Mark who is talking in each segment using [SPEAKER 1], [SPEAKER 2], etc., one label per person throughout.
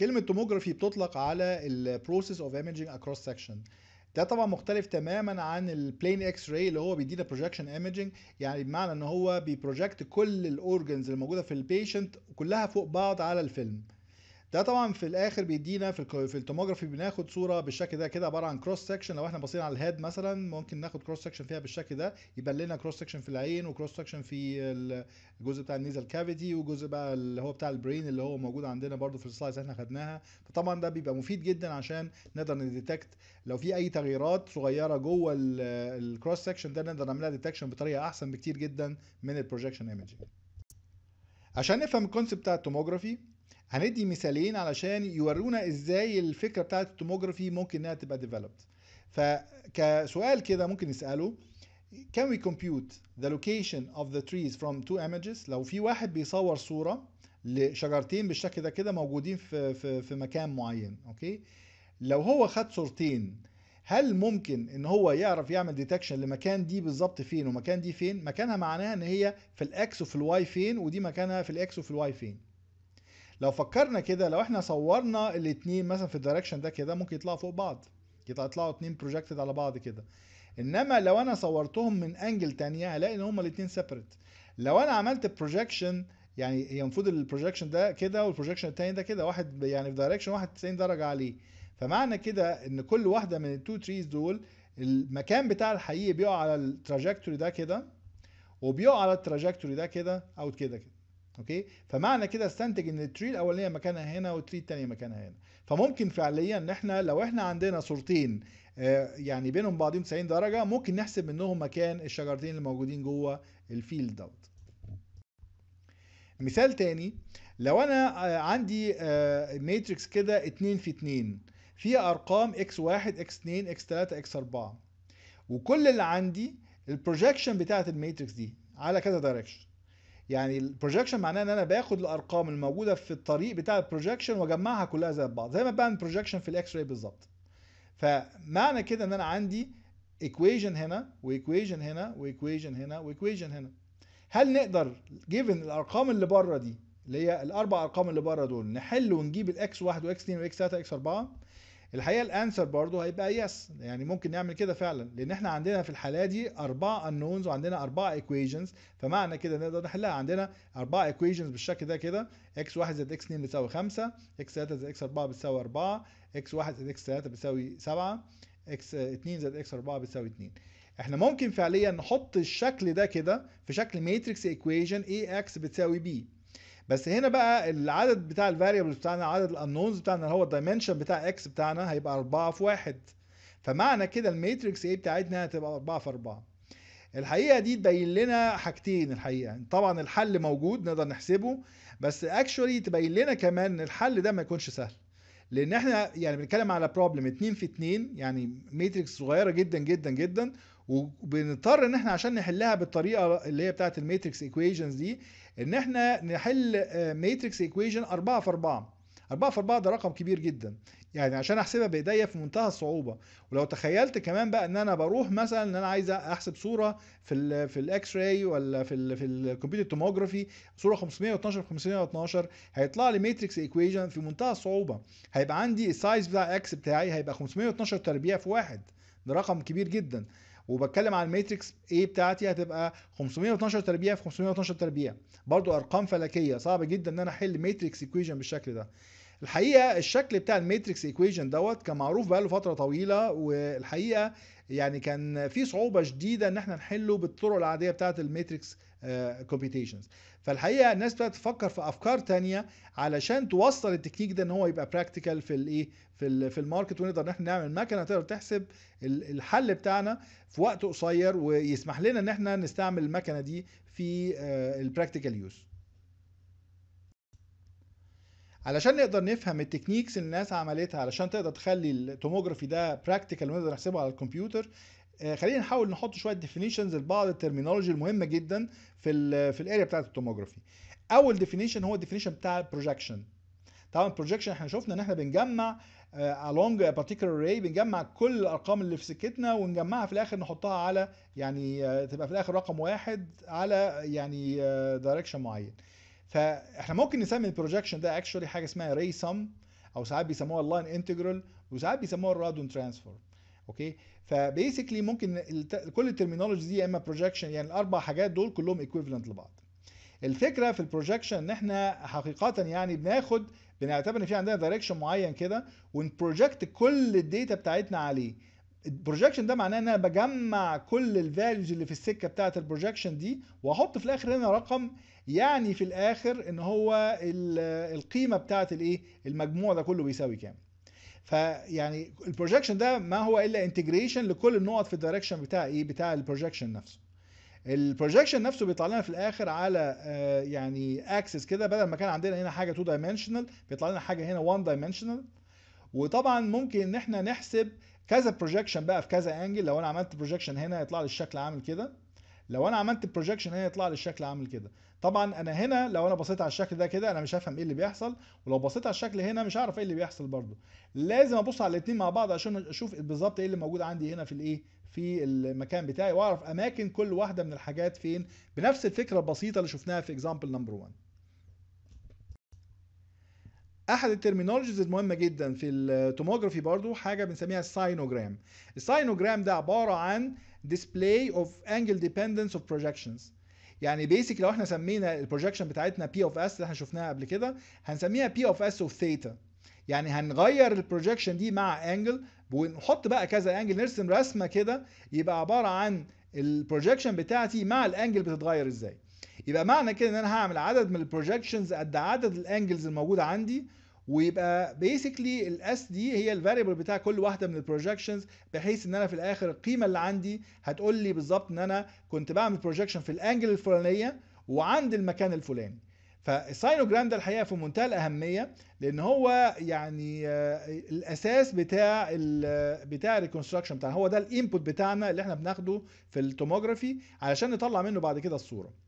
[SPEAKER 1] كلمه توموجرافي بتطلق على البروسيس اوف ايمجنج اكروس سكشن ده طبعا مختلف تماما عن البلين اكس راي اللي هو بيدينا بروجكشن ايمجنج يعني بمعنى ان هو بيبروجكت كل الاورجنز اللي موجوده في البيشنت كلها فوق بعض على الفيلم ده طبعا في الاخر بيدينا في في التوموجرافي بناخد صوره بالشكل ده كده عباره عن كروس سكشن لو احنا باصين على الهيد مثلا ممكن ناخد كروس سكشن فيها بالشكل ده يبان لنا كروس سكشن في العين وكروس سكشن في الجزء بتاع النيزل كافيتي وجزء بقى اللي هو بتاع البرين اللي هو موجود عندنا برده في السلايس احنا خدناها فطبعا ده بيبقى مفيد جدا عشان نقدر نديتكت لو في اي تغييرات صغيره جوه الكروس سكشن ده نقدر نعملها ديتكشن بطريقه احسن بكتير جدا من البروجكشن ايمجنج عشان نفهم الكونسيبت بتاع التوموجرافي هندي مثالين علشان يورونا ازاي الفكره بتاعت التوموجرافي ممكن انها تبقى ديفلوبت فكسؤال كده ممكن نساله can we compute the location of the trees from two images لو في واحد بيصور صوره لشجرتين بالشكل ده كده موجودين في في في مكان معين اوكي لو هو خد صورتين هل ممكن ان هو يعرف يعمل ديتكشن لمكان دي بالظبط فين ومكان دي فين مكانها معناها ان هي في الاكس وفي الواي فين ودي مكانها في الاكس وفي الواي فين لو فكرنا كده لو احنا صورنا الاثنين مثلا في الدايركشن ده كده ممكن يطلعوا فوق بعض يطلعوا اثنين بروجكتد على بعض كده انما لو انا صورتهم من انجل تانية هلاقي ان هما الاثنين سيبريت لو انا عملت بروجكشن يعني المفروض البروجكشن ده كده والبروجكشن التاني ده كده واحد يعني في دايركشن 91 درجه عليه فمعنى كده ان كل واحده من التو تريز دول المكان بتاع الحقيقي بيقع على التراجكتوري ده كده وبيقع على التراجكتوري ده كده او كده كده اوكي فمعنى كده استنتج ان التري الاولانيه مكانها هنا والتري الثانيه مكانها هنا فممكن فعليا ان احنا لو احنا عندنا صورتين آه، يعني بينهم بعضهم 90 درجه ممكن نحسب منهم مكان الشجرتين اللي موجودين جوه الفيلد دوت مثال تاني لو انا آه، عندي ماتريكس آه، كده 2 في 2 فيها ارقام x1 x2 x3 x4 وكل اللي عندي البروجكشن بتاعه الماتريكس دي على كذا دايركشن يعني البروجكشن معناه ان انا باخد الارقام الموجوده في الطريق بتاع البروجكشن واجمعها كلها زي بعض زي ما بعمل بروجكشن في الاكس راي بالظبط فمعنى كده ان انا عندي ايكويجن هنا وايكويجن هنا وايكويجن هنا وايكويجن هنا هل نقدر جيفن الارقام اللي بره دي اللي هي الاربع ارقام اللي بره دول نحل ونجيب الاكس 1 واكس 2 واكس 3 واكس 4 الحقيقه الانسر برضه هيبقى يس يعني ممكن نعمل كده فعلا لان احنا عندنا في الحاله دي اربع انونز وعندنا اربع ايكويشنز فمعنى كده نقدر نحلها عندنا اربع ايكويشنز بالشكل ده كده x1 زائد x2 بتساوي 5 x3 زائد x4 بتساوي 4 x1 زائد x3 بتساوي 7 x2 زائد x4 بتساوي 2 احنا ممكن فعليا نحط الشكل ده كده في شكل ماتريكس ايكويشن اي اكس بتساوي بي بس هنا بقى العدد بتاع الفاريبلز بتاعنا عدد الانونز بتاعنا اللي هو الدايمنشن بتاع اكس بتاعنا هيبقى 4 في 1 فمعنى كده الماتريكس ايه بتاعتنا هتبقى 4 في 4 الحقيقه دي تبين لنا حاجتين الحقيقه طبعا الحل موجود نقدر نحسبه بس اكشولي تبين لنا كمان ان الحل ده ما يكونش سهل لان احنا يعني بنتكلم على بروبلم 2 في 2 يعني ماتريكس صغيره جدا جدا جدا وبنضطر ان احنا عشان نحلها بالطريقه اللي هي بتاعه الماتريكس ايكويشنز دي ان احنا نحل ماتريكس ايكويشن 4 في 4 4 في 4 ده رقم كبير جدا يعني عشان احسبها بايديا في منتهى الصعوبه ولو تخيلت كمان بقى ان انا بروح مثلا ان انا عايز احسب صوره في الـ في الاكس راي ولا في الـ في الكمبيوتر توموجرافي صوره 512 في 512 هيطلع لي ماتريكس ايكويشن في منتهى الصعوبه هيبقى عندي السايز بتاع اكس بتاعي هيبقى 512 تربيع في واحد ده رقم كبير جدا وبتكلم عن الماتريكس ايه بتاعتي هتبقى 512 تربيع في 512 تربيع برضو ارقام فلكيه صعب جدا ان انا احل ماتريكس ايكويجن بالشكل ده الحقيقه الشكل بتاع الماتريكس ايكويجن دوت كان معروف بقاله فتره طويله والحقيقه يعني كان في صعوبه شديده ان احنا نحله بالطرق العاديه بتاعه الماتريكس كومبيتيشنز آه، فالحقيقه الناس بدات تفكر في افكار تانية علشان توصل التكنيك ده ان هو يبقى براكتيكال في الايه في في الماركت ونقدر ان احنا نعمل مكنه تقدر تحسب الحل بتاعنا في وقت قصير ويسمح لنا ان احنا نستعمل المكنه دي في البراكتيكال آه، يوز علشان نقدر نفهم التكنيكس اللي الناس عملتها علشان تقدر تخلي التوموجرافي ده براكتيكال ونقدر نحسبه على الكمبيوتر آه، خلينا نحاول نحط شويه ديفينيشنز لبعض الترمينولوجي المهمه جدا في الـ في الاريا بتاعه التوموجرافي اول ديفينيشن هو الديفينيشن بتاع البروجكشن طبعا البروجكشن احنا شفنا ان احنا بنجمع آه، along a particular array بنجمع كل الارقام اللي في سكتنا ونجمعها في الاخر نحطها على يعني آه، تبقى في الاخر رقم واحد على يعني دايركشن معين فاحنا ممكن نسمي البروجكشن ده اكشولي حاجه اسمها array sum او ساعات بيسموها اللاين انتجرال وساعات بيسموها الرادون ترانسفورم اوكي فبيسكلي ممكن كل الترمينولوجي دي يا اما بروجكشن يعني الاربع حاجات دول كلهم ايكويفالنت لبعض الفكره في البروجكشن ان احنا حقيقه يعني بناخد بنعتبر ان في عندنا دايركشن معين كده ونبروجكت كل الداتا بتاعتنا عليه البروجكشن ده معناه ان انا بجمع كل الفاليوز اللي في السكه بتاعه البروجكشن دي واحط في الاخر هنا رقم يعني في الاخر ان هو القيمه بتاعه الايه المجموع ده كله بيساوي كام فيعني البروجكشن ده ما هو الا انتجريشن لكل النقط في الدايركشن بتاع ايه بتاع البروجكشن نفسه البروجكشن نفسه بيطلع لنا في الاخر على آه، يعني اكسس كده بدل ما كان عندنا هنا حاجه 2 دايمنشنال بيطلع لنا حاجه هنا 1 دايمنشنال وطبعا ممكن ان احنا نحسب كذا بروجكشن بقى في كذا انجل لو انا عملت بروجكشن هنا يطلع لي الشكل عامل كده لو انا عملت بروجكشن هنا يطلع لي الشكل عامل كده طبعا انا هنا لو انا بصيت على الشكل ده كده انا مش هفهم ايه اللي بيحصل ولو بصيت على الشكل هنا مش هعرف ايه اللي بيحصل برده لازم ابص على الاثنين مع بعض عشان اشوف بالظبط ايه اللي موجود عندي هنا في الايه في المكان بتاعي واعرف اماكن كل واحده من الحاجات فين بنفس الفكره البسيطه اللي شفناها في اكزامبل نمبر 1 احد الترمينولوجيز المهمه جدا في التوموجرافي برضو حاجه بنسميها الساينوجرام الساينوجرام ده عباره عن display of angle dependence of projections يعني بيسك لو احنا سمينا البروجكشن بتاعتنا بي اوف اس اللي احنا شفناها قبل كده هنسميها بي اوف اس اوف ثيتا يعني هنغير البروجكشن دي مع انجل ونحط بقى كذا انجل نرسم رسمه كده يبقى عباره عن البروجكشن بتاعتي مع الانجل بتتغير ازاي يبقى معنى كده ان انا هعمل عدد من البروجكشنز قد عدد الانجلز الموجوده عندي ويبقى بيسكلي الاس دي هي الفاريبل بتاع كل واحده من البروجكشنز بحيث ان انا في الاخر القيمه اللي عندي هتقول لي بالظبط ان انا كنت بعمل بروجكشن في الانجل الفلانيه وعند المكان الفلاني فالساينوجرام ده الحقيقه في منتهى الاهميه لان هو يعني آه، الاساس بتاع الـ بتاع الريكونستراكشن بتاعنا هو ده الانبوت بتاعنا اللي احنا بناخده في التوموجرافي علشان نطلع منه بعد كده الصوره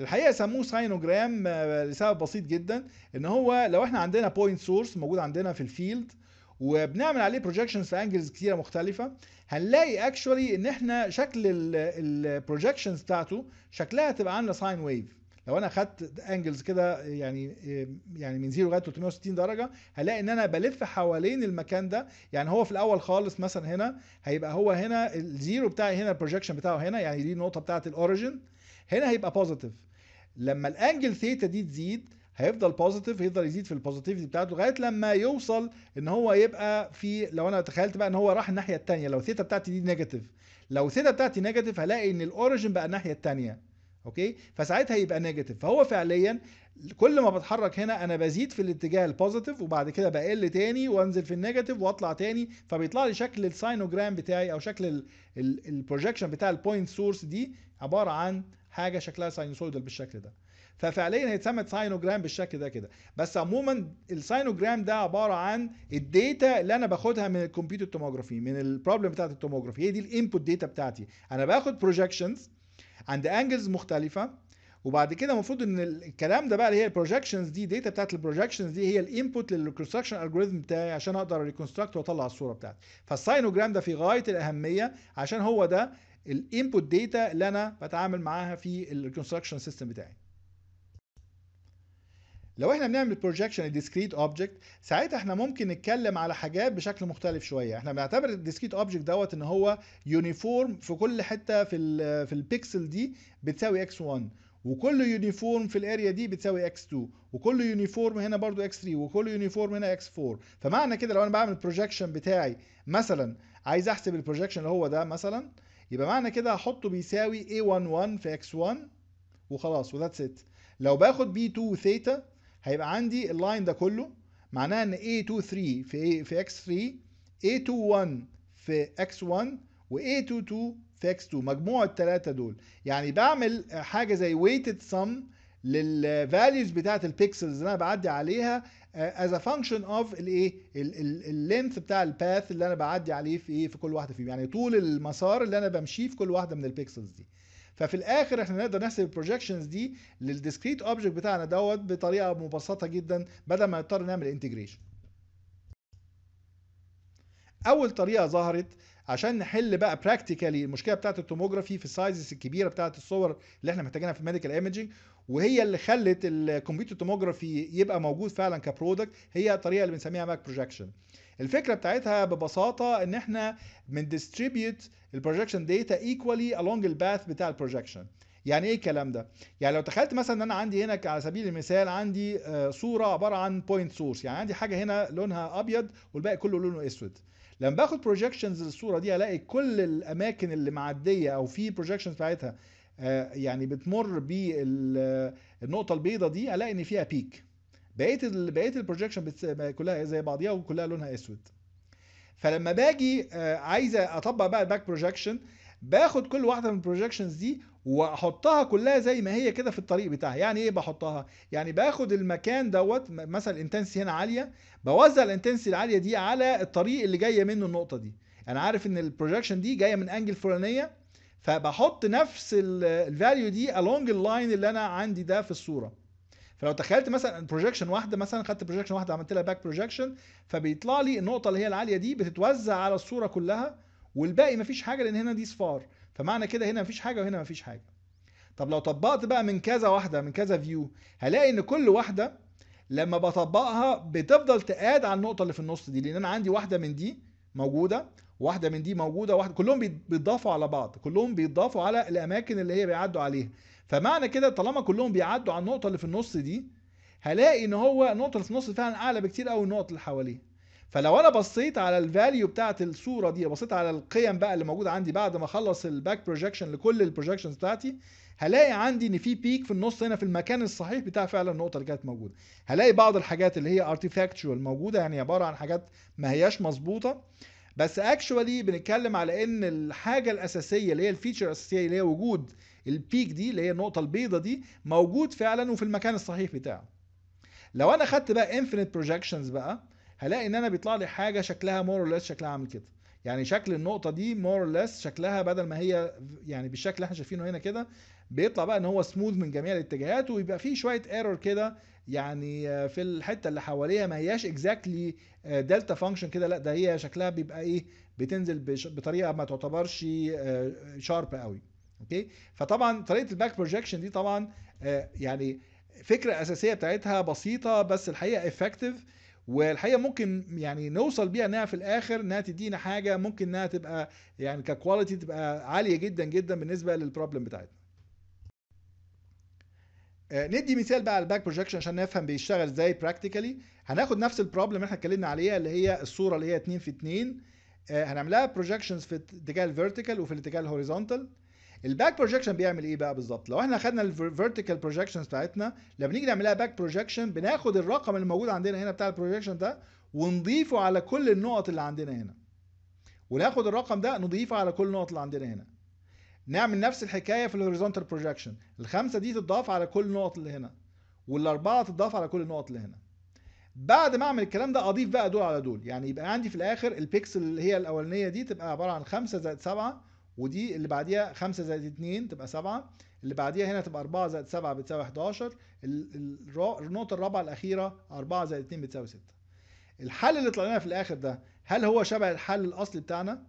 [SPEAKER 1] الحقيقه سموه ساينوجرام آه، لسبب بسيط جدا ان هو لو احنا عندنا بوينت سورس موجود عندنا في الفيلد وبنعمل عليه بروجكشنز في انجلز كتيره مختلفه هنلاقي اكشولي ان احنا شكل البروجكشنز بتاعته شكلها هتبقى عامله ساين ويف لو انا خدت انجلز كده يعني آه، يعني من 0 لغايه 360 درجه هلاقي ان انا بلف حوالين المكان ده يعني هو في الاول خالص مثلا هنا هيبقى هو هنا الزيرو بتاعي هنا البروجكشن بتاعه هنا يعني دي النقطه بتاعه الاوريجن هنا هيبقى بوزيتيف لما الانجل ثيتا دي تزيد هيفضل بوزيتيف هيفضل يزيد في البوزيتيفيتي بتاعته لغايه لما يوصل ان هو يبقى في لو انا تخيلت بقى ان هو راح الناحيه الثانيه لو ثيتا بتاعتي دي نيجاتيف لو ثيتا بتاعتي نيجاتيف هلاقي ان الاوريجن بقى الناحيه الثانيه اوكي فساعتها يبقى نيجاتيف فهو فعليا كل ما بتحرك هنا انا بزيد في الاتجاه البوزيتيف وبعد كده بقل تاني وانزل في النيجاتيف واطلع تاني فبيطلع لي شكل الساينوجرام بتاعي او شكل البروجكشن بتاع البوينت سورس دي عباره عن حاجه شكلها ساينوسويدال بالشكل ده ففعليا هيتسمت ساينوجرام بالشكل ده كده بس عموما الساينوجرام ده عباره عن الداتا اللي انا باخدها من الكمبيوتر توموجرافي من البروبلم بتاعت التوموجرافي هي دي الانبوت داتا بتاعتي انا باخد بروجكشنز عند انجلز مختلفه وبعد كده المفروض ان الكلام ده بقى اللي هي البروجكشنز دي داتا بتاعت البروجكشنز دي هي الانبوت للريكونستراكشن الجوريزم بتاعي عشان اقدر ريكونستراكت واطلع الصوره بتاعتي فالساينوجرام ده في غايه الاهميه عشان هو ده الانبوت داتا اللي انا بتعامل معاها في الكونستراكشن سيستم بتاعي لو احنا بنعمل بروجكشن لديسكريت اوبجكت ساعتها احنا ممكن نتكلم على حاجات بشكل مختلف شويه احنا بنعتبر الديسكريت اوبجكت دوت ان هو يونيفورم في كل حته في الـ في البيكسل دي بتساوي اكس 1 وكل يونيفورم في الاريا دي بتساوي اكس 2 وكل يونيفورم هنا برضو اكس 3 وكل يونيفورم هنا اكس 4 فمعنى كده لو انا بعمل بروجكشن بتاعي مثلا عايز احسب البروجكشن اللي هو ده مثلا يبقى معنى كده هحطه بيساوي A11 في X1 وخلاص وذاتس ات لو باخد B2 ثيتا هيبقى عندي اللاين ده كله معناها ان A23 في في X3 A21 في X1 و A22 في X2 مجموع الثلاثة دول يعني بعمل حاجة زي weighted sum للفاليوز بتاعه البيكسلز اللي انا بعدي عليها از ا فانكشن اوف الايه اللينث بتاع الباث اللي انا بعدي عليه في ايه في كل واحده فيهم يعني طول المسار اللي انا بمشيه في كل واحده من البيكسلز دي ففي الاخر احنا نقدر نحسب البروجكشنز دي للديسكريت اوبجكت بتاعنا دوت بطريقه مبسطه جدا بدل ما نضطر نعمل انتجريشن اول طريقه ظهرت عشان نحل بقى براكتيكالي المشكله بتاعت التوموجرافي في السايزز الكبيره بتاعت الصور اللي احنا محتاجينها في الميديكال ايمجنج وهي اللي خلت الكمبيوتر توموجرافي يبقى موجود فعلا كبرودكت هي الطريقه اللي بنسميها ماك بروجكشن الفكره بتاعتها ببساطه ان احنا بنديستريبيوت البروجكشن داتا ايكوالي along الباث بتاع البروجكشن يعني ايه الكلام ده يعني لو تخيلت مثلا ان انا عندي هنا على سبيل المثال عندي آه، صوره عباره عن بوينت سورس يعني عندي حاجه هنا لونها ابيض والباقي كله لونه اسود لما باخد بروجكشنز للصوره دي الاقي كل الاماكن اللي معديه او في بروجكشنز بتاعتها آه، يعني بتمر بالنقطه البيضه دي الاقي ان فيها بيك بقيه بقيه البروجكشن كلها زي بعضيها وكلها لونها اسود فلما باجي آه، عايز اطبق بقى الباك بروجكشن باخد كل واحده من البروجكشنز دي واحطها كلها زي ما هي كده في الطريق بتاعها يعني ايه بحطها يعني باخد المكان دوت مثلا الانتنسي هنا عاليه بوزع الانتنسي العاليه دي على الطريق اللي جايه منه النقطه دي انا عارف ان البروجكشن دي جايه من انجل فلانيه فبحط نفس الفاليو دي along اللاين اللي انا عندي ده في الصوره فلو تخيلت مثلا بروجكشن واحده مثلا خدت بروجكشن واحده عملت لها باك بروجكشن فبيطلع لي النقطه اللي هي العاليه دي بتتوزع على الصوره كلها والباقي مفيش حاجه لان هنا دي صفار فمعنى كده هنا مفيش حاجه وهنا مفيش حاجه طب لو طبقت بقى من كذا واحده من كذا فيو هلاقي ان كل واحده لما بطبقها بتفضل تقاد على النقطه اللي في النص دي لان انا عندي واحده من دي موجوده واحده من دي موجوده واحده كلهم بيتضافوا على بعض كلهم بيتضافوا على الاماكن اللي هي بيعدوا عليها فمعنى كده طالما كلهم بيعدوا على النقطه اللي في النص دي هلاقي ان هو النقطه اللي في النص فعلا اعلى بكتير قوي النقط اللي حواليه فلو انا بصيت على الفاليو بتاعت الصوره دي بصيت على القيم بقى اللي موجوده عندي بعد ما اخلص الباك بروجكشن لكل البروجكشنز بتاعتي هلاقي عندي ان في بيك في النص هنا في المكان الصحيح بتاع فعلا النقطه اللي كانت موجوده هلاقي بعض الحاجات اللي هي ارتيفاكتشوال موجوده يعني عباره عن حاجات ما هياش مظبوطه بس اكشوالي بنتكلم على ان الحاجه الاساسيه اللي هي الفيتشر الاساسيه اللي هي وجود البيك دي اللي هي النقطه البيضه دي موجود فعلا وفي المكان الصحيح بتاعه لو انا خدت بقى انفينيت بروجكشنز بقى هلاقي ان انا بيطلع لي حاجه شكلها مور ليس شكلها عامل كده يعني شكل النقطه دي مور ليس شكلها بدل ما هي يعني بالشكل اللي احنا شايفينه هنا كده بيطلع بقى ان هو سموث من جميع الاتجاهات ويبقى فيه شويه ايرور كده يعني آه، في الحته اللي حواليها ما هياش اكزاكتلي دلتا فانكشن كده لا ده هي شكلها بيبقى ايه بتنزل بطريقه ما تعتبرش شارب آه، قوي اوكي فطبعا طريقه الباك بروجكشن دي طبعا آه، يعني فكره اساسيه بتاعتها بسيطه بس الحقيقه افكتيف والحقيقه ممكن يعني نوصل بيها انها في الاخر انها تدينا حاجه ممكن انها تبقى يعني ككواليتي تبقى عاليه جدا جدا بالنسبه للبروبلم بتاعتنا آه، ندي مثال بقى على الباك بروجكشن عشان نفهم بيشتغل ازاي براكتيكالي هناخد نفس البروبلم اللي احنا اتكلمنا عليها اللي هي الصوره اللي هي 2 في 2 آه، هنعملها بروجكشنز في اتجاه الفيرتيكال وفي الاتجاه الهوريزونتال الباك بروجكشن بيعمل ايه بقى بالظبط لو احنا خدنا الفيرتيكال بروجكشنز بتاعتنا لما نيجي نعملها باك بروجكشن بناخد الرقم اللي موجود عندنا هنا بتاع البروجكشن ده ونضيفه على كل النقط اللي عندنا هنا وناخد الرقم ده نضيفه على كل النقط اللي عندنا هنا نعمل نفس الحكايه في الهوريزونتال بروجكشن الخمسه دي تتضاف على كل النقط اللي هنا والاربعه تتضاف على كل النقط اللي هنا بعد ما اعمل الكلام ده اضيف بقى دول على دول يعني يبقى عندي في الاخر البيكسل اللي هي الاولانيه دي تبقى عباره عن 5 زائد 7 ودي اللي بعديها 5 زائد 2 تبقى 7 اللي بعديها هنا تبقى 4 زائد 7 بتساوي 11 النقطه الرابعه الاخيره 4 زائد 2 بتساوي 6 الحل اللي طلع لنا في الاخر ده هل هو شبه الحل الاصلي بتاعنا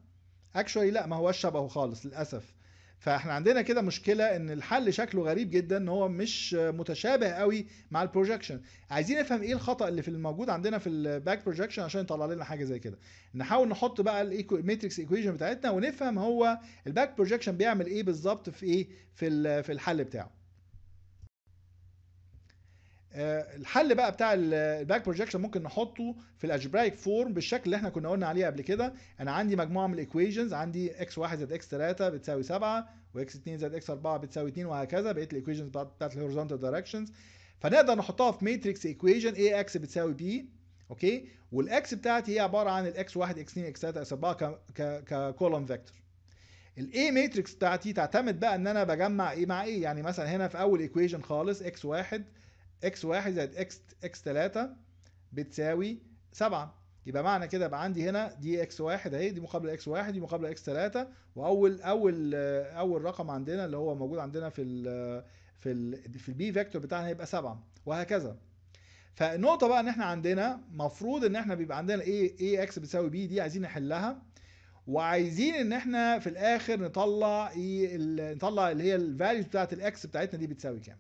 [SPEAKER 1] اكشولي لا ما هوش شبهه خالص للاسف فاحنا عندنا كده مشكله ان الحل شكله غريب جدا ان هو مش متشابه قوي مع البروجكشن عايزين نفهم ايه الخطا اللي في الموجود عندنا في الباك بروجكشن عشان يطلع لنا حاجه زي كده نحاول نحط بقى الماتريكس ايكويشن بتاعتنا ونفهم هو الباك بروجكشن بيعمل ايه بالظبط في ايه في في الحل بتاعه آه، الحل بقى بتاع الباك بروجكشن ممكن نحطه في الالجبرايك فورم بالشكل اللي احنا كنا قلنا عليه قبل كده انا عندي مجموعه من الايكويشنز عندي x1 زائد x3 بتساوي 7 واكس 2 زائد x4 بتساوي 2 وهكذا بقيه الايكويشنز بتاعت الهوريزونتال دايركشنز فنقدر نحطها في ماتريكس ايكويشن اكس بتساوي بي اوكي والاكس بتاعتي هي عباره عن x1 x2 x3 x4 ككولوم فيكتور الاي ماتريكس بتاعتي تعتمد بقى ان انا بجمع ايه مع ايه يعني مثلا هنا في اول ايكويشن خالص x1 اكس 1 زائد اكس اكس 3 بتساوي 7 يبقى معنى كده يبقى عندي هنا دي اكس 1 اهي دي مقابله اكس 1 دي مقابله اكس 3 واول اول اول رقم عندنا اللي هو موجود عندنا في الـ في الـ في البي فيكتور بتاعنا هيبقى 7 وهكذا فالنقطه بقى ان احنا عندنا مفروض ان احنا بيبقى عندنا ايه ايه اكس بتساوي بي دي عايزين نحلها وعايزين ان احنا في الاخر نطلع ايه نطلع اللي هي الفاليوز بتاعت الاكس بتاعتنا دي بتساوي كام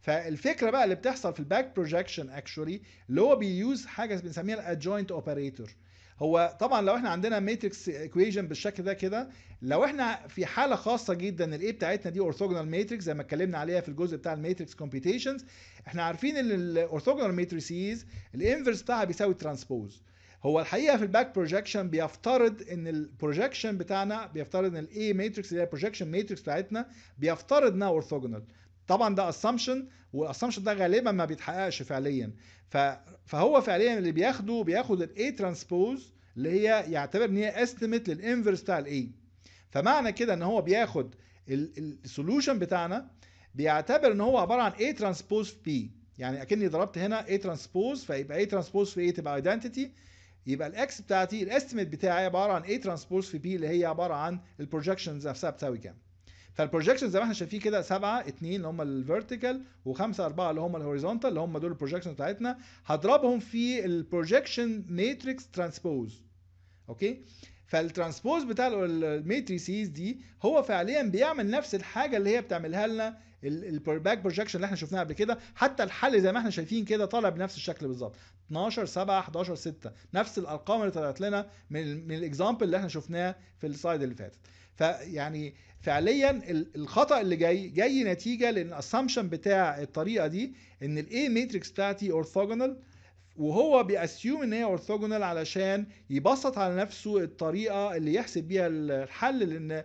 [SPEAKER 1] فالفكره بقى اللي بتحصل في الباك بروجكشن اكشولي اللي هو بييوز حاجه بنسميها الادجوينت اوبريتور هو طبعا لو احنا عندنا ماتريكس ايكويجن بالشكل ده كده لو احنا في حاله خاصه جدا الاي بتاعتنا دي اورثوجونال ماتريكس زي ما اتكلمنا عليها في الجزء بتاع الماتريكس كومبيتيشنز احنا عارفين ان الاورثوجونال ماتريسيز الانفرس بتاعها بيساوي ترانسبوز هو الحقيقه في الباك بروجكشن بيفترض ان البروجكشن بتاعنا بيفترض ان الاي ماتريكس اللي هي البروجكشن ماتريكس بتاعتنا بيفترض انها اورثوجونال طبعا ده اسامبشن والاسامبشن ده غالبا ما بيتحققش فعليا فهو فعليا اللي بياخده بياخد الاي ترانسبوز اللي هي يعتبر ان هي استيميت للانفرس بتاع الاي فمعنى كده ان هو بياخد السولوشن بتاعنا بيعتبر ان هو عباره عن اي ترانسبوز في بي يعني اكني ضربت هنا اي ترانسبوز فيبقى اي ترانسبوز في A تبقى ايدنتيتي يبقى الاكس بتاعتي الاستيميت بتاعي عباره عن اي ترانسبوز في بي اللي هي عباره عن البروجكشنز نفسها بتساوي كام فالبروجكشن زي ما احنا شايفين كده سبعه 2 اللي هم الفيرتيكال وخمسه اربعه اللي هم الهوريزونتال اللي هم دول البروجكشن بتاعتنا هضربهم في البروجكشن ماتريكس ترانسبوز اوكي فالترانسبوز بتاع الماتريسيز دي هو فعليا بيعمل نفس الحاجه اللي هي بتعملها لنا الباك بروجكشن اللي احنا شفناها قبل كده حتى الحل زي ما احنا شايفين كده طالع بنفس الشكل بالظبط 12 7 11 6 نفس الارقام اللي طلعت لنا من من الاكزامبل اللي احنا شفناه في السلايد اللي فاتت فيعني فعليا الخطا اللي جاي جاي نتيجه لان بتاع الطريقه دي ان الاي ماتريكس بتاعتي اورثوجونال وهو بيأسيوم ان هي اورثوجونال علشان يبسط على نفسه الطريقه اللي يحسب بيها الحل لان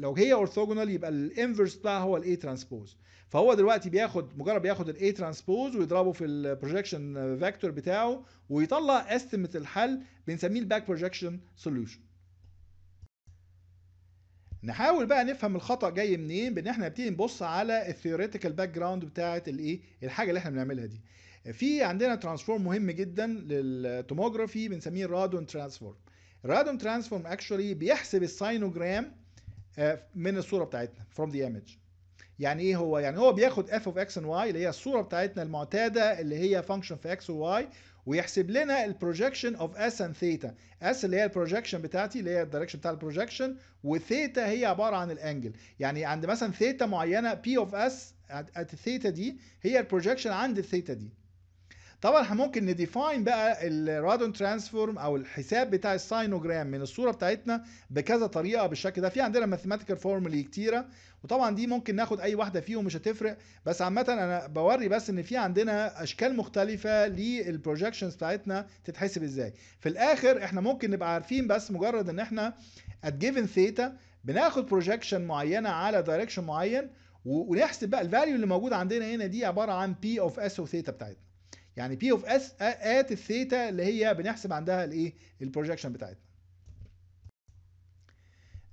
[SPEAKER 1] لو هي اورثوجونال يبقى الانفرس بتاعها هو الاي ترانسبوز فهو دلوقتي بياخد مجرد بياخد الاي ترانسبوز ويضربه في البروجكشن فيكتور بتاعه ويطلع استيميت الحل بنسميه الباك بروجكشن سوليوشن نحاول بقى نفهم الخطا جاي منين بان احنا نبتدي نبص على الثيوريتيكال باك جراوند بتاعه الايه الحاجه اللي احنا بنعملها دي في عندنا ترانسفورم مهم جدا للتوموجرافي بنسميه رادون ترانسفورم رادون ترانسفورم اكشوالي بيحسب الساينوجرام آه، من الصوره بتاعتنا فروم ذا ايمج يعني ايه هو يعني هو بياخد اف اوف اكس اند واي اللي هي الصوره بتاعتنا المعتاده اللي هي فانكشن في اكس وواي ويحسب لنا البروجكشن اوف اس اند ثيتا اس اللي هي البروجكشن بتاعتي اللي هي الدايركشن بتاع البروجكشن وثيتا هي عباره عن الانجل يعني عند مثلا ثيتا معينه بي اوف اس ات الثيتا دي هي البروجكشن عند الثيتا دي طبعا احنا ممكن نديفاين بقى الرادون ترانسفورم او الحساب بتاع الساينوجرام من الصوره بتاعتنا بكذا طريقه بالشكل ده في عندنا ماثيماتيكال فورمولي كتيره وطبعا دي ممكن ناخد اي واحده فيهم مش هتفرق بس عامه انا بوري بس ان في عندنا اشكال مختلفه للبروجكشنز بتاعتنا تتحسب ازاي في الاخر احنا ممكن نبقى عارفين بس مجرد ان احنا ات جيفن ثيتا بناخد بروجكشن معينه على دايركشن معين ونحسب بقى الفاليو اللي موجود عندنا هنا دي عباره عن بي اوف اس وثيتا بتاعتنا يعني بي اوف اس ات الثيتا اللي هي بنحسب عندها الايه البروجكشن بتاعتنا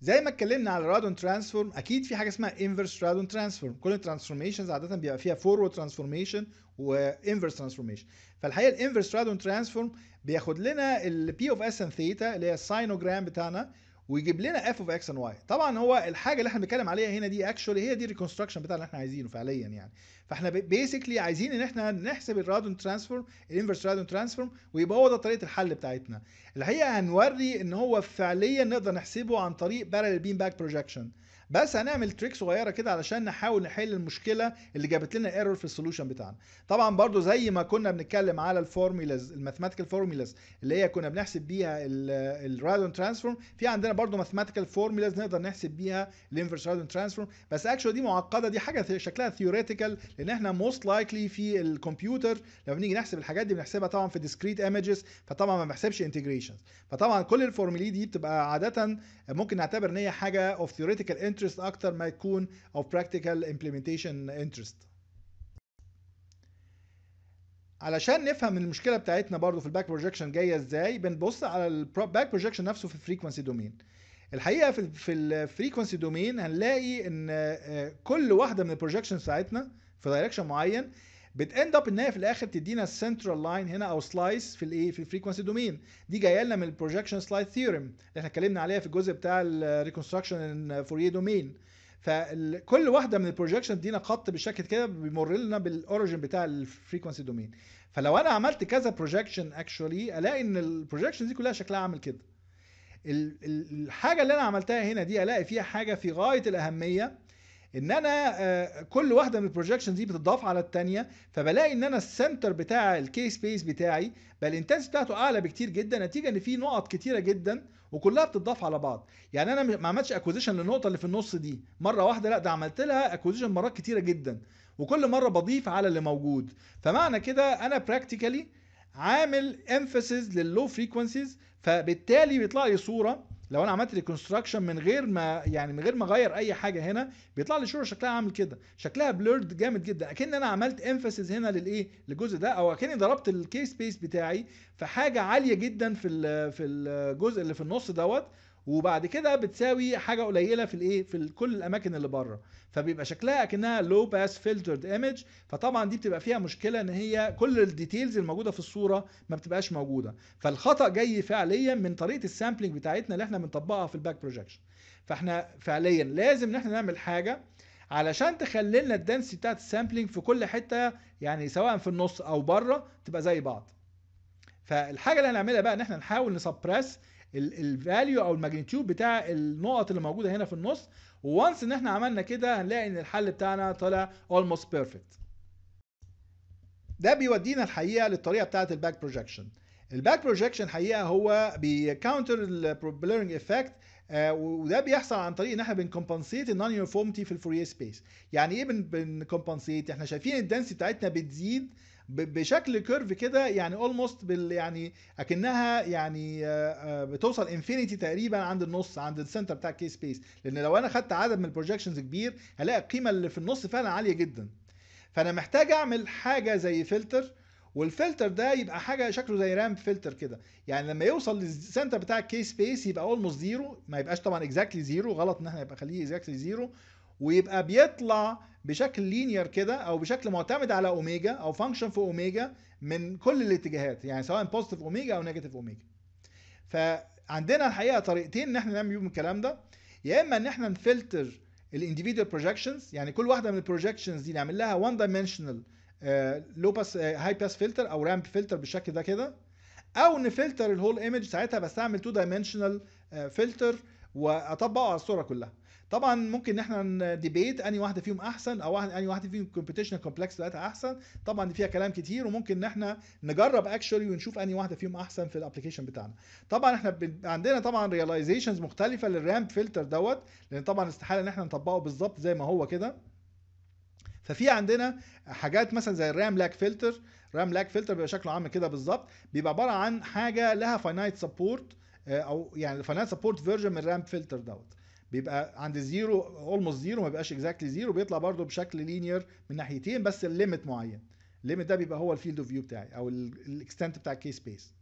[SPEAKER 1] زي ما اتكلمنا على رادون ترانسفورم اكيد في حاجه اسمها انفرس رادون ترانسفورم كل الترانسفورميشنز عاده بيبقى فيها فورورد ترانسفورميشن وانفرس ترانسفورميشن فالحقيقه الانفرس رادون ترانسفورم بياخد لنا البي اوف اس ان ثيتا اللي هي الساينوجرام بتاعنا ويجيب لنا اف اوف اكس اند واي طبعا هو الحاجه اللي احنا بنتكلم عليها هنا دي اكشولي هي دي الريكونستراكشن بتاع اللي احنا عايزينه فعليا يعني فاحنا بيسكلي عايزين ان احنا نحسب الرادون ترانسفورم الانفرس رادون ترانسفورم ويبقى هو ده طريقه الحل بتاعتنا الحقيقه هنوري ان هو فعليا نقدر نحسبه عن طريق بارل بيم باك بروجكشن بس هنعمل تريك صغيره كده علشان نحاول نحل المشكله اللي جابت لنا ايرور في السولوشن بتاعنا طبعا برضو زي ما كنا بنتكلم على الفورميلاز الماثيماتيكال فورميلاز اللي هي كنا بنحسب بيها الرادون ترانسفورم في عندنا برضو ماثيماتيكال فورميلاز نقدر نحسب بيها الانفرس رادون ترانسفورم بس اكشوال دي معقده دي حاجه شكلها ثيوريتيكال لان احنا موست لايكلي في الكمبيوتر لما بنيجي نحسب الحاجات دي بنحسبها طبعا في ديسكريت ايمجز فطبعا ما بنحسبش انتجريشنز فطبعا كل الفورمولي دي بتبقى عاده ممكن نعتبر ان هي حاجه اوف ثيوريتيكال انترست اكتر ما يكون او practical implementation انترست علشان نفهم المشكله بتاعتنا برضو في الباك بروجكشن جايه ازاي بنبص على الباك بروجكشن نفسه في الفريكوانسي دومين الحقيقه في في الفريكوانسي دومين هنلاقي ان آه، كل واحده من البروجكشن بتاعتنا في دايركشن معين بتاند اب ان هي في الاخر تدينا السنترال لاين هنا او سلايس في الايه في الفريكونسي دومين دي جايه لنا من البروجكشن سلايد ثيورم اللي احنا اتكلمنا عليها في الجزء بتاع الريكونستراكشن ان فوريه دومين فكل واحده من البروجكشن تدينا خط بالشكل كده بيمر لنا بالاوريجن بتاع الفريكونسي دومين فلو انا عملت كذا بروجكشن اكشولي الاقي ان البروجكشن دي كلها شكلها عامل كده الحاجه اللي انا عملتها هنا دي الاقي فيها حاجه في غايه الاهميه ان انا آه، كل واحده من البروجكشن دي بتضاف على الثانيه فبلاقي ان انا السنتر بتاع الكي سبيس بتاعي بقى الانتنس بتاعته اعلى بكتير جدا نتيجه ان في نقط كتيره جدا وكلها بتضاف على بعض يعني انا ما عملتش اكوزيشن للنقطه اللي في النص دي مره واحده لا ده عملت لها اكوزيشن مرات كتيره جدا وكل مره بضيف على اللي موجود فمعنى كده انا براكتيكالي عامل امفاسيز لللو فريكونسيز فبالتالي بيطلع لي صوره لو انا عملت ريكونستراكشن من غير ما يعني من غير ما اغير اي حاجه هنا بيطلع لي شوره شكلها عامل كده شكلها بلورد جامد جدا اكن انا عملت انفاسيس هنا للايه للجزء ده او اكني ضربت الكي سبيس بتاعي في حاجه عاليه جدا في في الجزء اللي في النص دوت وبعد كده بتساوي حاجه قليله في الايه في كل الاماكن اللي بره فبيبقى شكلها كانها لو باس فلترد ايمج فطبعا دي بتبقى فيها مشكله ان هي كل الديتيلز الموجوده في الصوره ما بتبقاش موجوده فالخطا جاي فعليا من طريقه السامبلينج بتاعتنا اللي احنا بنطبقها في الباك بروجكشن فاحنا فعليا لازم ان احنا نعمل حاجه علشان تخلي لنا الدنسي بتاعت السامبلينج في كل حته يعني سواء في النص او بره تبقى زي بعض فالحاجه اللي هنعملها بقى ان احنا نحاول نسبرس الفاليو او الماجنتيود بتاع النقط اللي موجوده هنا في النص وونس ان احنا عملنا كده هنلاقي ان الحل بتاعنا طلع almost perfect ده بيودينا الحقيقه للطريقه بتاعه الباك بروجكشن الباك بروجكشن حقيقه هو بيكاونتر البليرنج افكت وده بيحصل عن طريق ان احنا بنكمبنسيت النون يونيفورمتي في الفوريه سبيس يعني ايه بنكمبنسيت احنا شايفين الدنسي بتاعتنا بتزيد بشكل كيرف كده يعني اولموست بال يعني اكنها يعني آه، آه، بتوصل انفينيتي تقريبا عند النص عند السنتر بتاع الكي سبيس لان لو انا خدت عدد من البروجكشنز كبير هلاقي القيمه اللي في النص فعلا عاليه جدا فانا محتاج اعمل حاجه زي فلتر والفلتر ده يبقى حاجه شكله زي رامب فلتر كده يعني لما يوصل للسنتر بتاع الكي سبيس يبقى اولموست زيرو ما يبقاش طبعا اكزاكتلي زيرو غلط ان احنا يبقى خليه اكزاكتلي زيرو ويبقى بيطلع بشكل لينير كده او بشكل معتمد على اوميجا او فانكشن في اوميجا من كل الاتجاهات يعني سواء بوزيتيف اوميجا او نيجاتيف اوميجا فعندنا الحقيقه طريقتين ان احنا نعمل بيهم الكلام ده يا اما ان احنا نفلتر الانديفيدوال بروجكشنز يعني كل واحده من البروجكشنز دي نعمل لها وان دايمنشنال لو باس هاي باس فلتر او رامب فلتر بالشكل ده كده او نفلتر الهول ايمج ساعتها بستعمل تو دايمنشنال فلتر واطبقه على الصوره كلها طبعا ممكن ان احنا ديبيت اني واحده فيهم احسن او اني واحده فيهم كومبيتيشن كومبلكس بتاعتها احسن طبعا فيها كلام كتير وممكن ان احنا نجرب اكشولي ونشوف اني واحده فيهم احسن في الابلكيشن بتاعنا طبعا احنا ب... عندنا طبعا رياليزيشنز مختلفه للرامب فلتر دوت لان طبعا استحاله ان احنا نطبقه بالظبط زي ما هو كده ففي عندنا حاجات مثلا زي الرام لاك فلتر رام لاك فلتر بيبقى شكله عامل كده بالظبط بيبقى عباره عن حاجه لها فاينايت آه، سبورت او يعني الفاينايت سبورت فيرجن من الرام فلتر دوت بيبقى عند زيرو اولموست زيرو ما بيبقاش اكزاكتلي زيرو بيطلع برضه بشكل لينير من ناحيتين بس الليمت معين الليمت ده بيبقى هو الفيلد اوف فيو بتاعي او الاكستنت بتاع الكي سبيس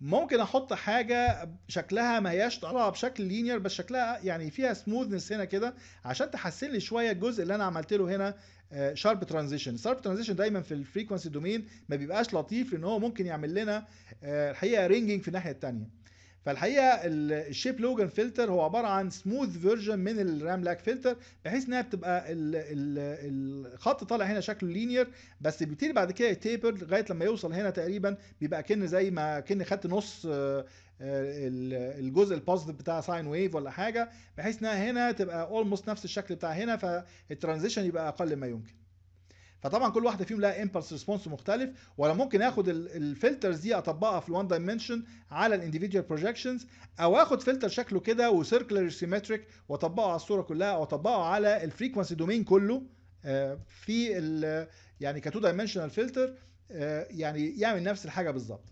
[SPEAKER 1] ممكن احط حاجه شكلها ما هياش طالعه بشكل لينير بس شكلها يعني فيها سموذنس هنا كده عشان تحسن لي شويه الجزء اللي انا عملت له هنا شارب ترانزيشن شارب ترانزيشن دايما في الفريكونسي دومين ما بيبقاش لطيف لان هو ممكن يعمل لنا آه، الحقيقه رينجنج في الناحيه الثانيه فالحقيقه الشيب لوجن فلتر هو عباره عن سموث فيرجن من الرام لاك فلتر بحيث انها بتبقى الـ الـ الخط طالع هنا شكله لينير بس بيبتدي بعد كده يتيبر لغايه لما يوصل هنا تقريبا بيبقى كان زي ما كان خدت نص آه، الجزء البوزيتيف بتاع ساين ويف ولا حاجه بحيث انها هنا تبقى اولموست نفس الشكل بتاع هنا فالترانزيشن يبقى اقل ما يمكن فطبعا كل واحده فيهم لها امبلس ريسبونس مختلف ولا ممكن اخد الفلترز دي اطبقها في الوان دايمنشن على الانديفيدوال بروجكشنز او اخد فلتر شكله كده وسيركلر سيمتريك واطبقه على الصوره كلها او اطبقه على الفريكونسي دومين كله آه، في ال يعني كتو دايمنشنال آه، فلتر يعني يعمل نفس الحاجه بالظبط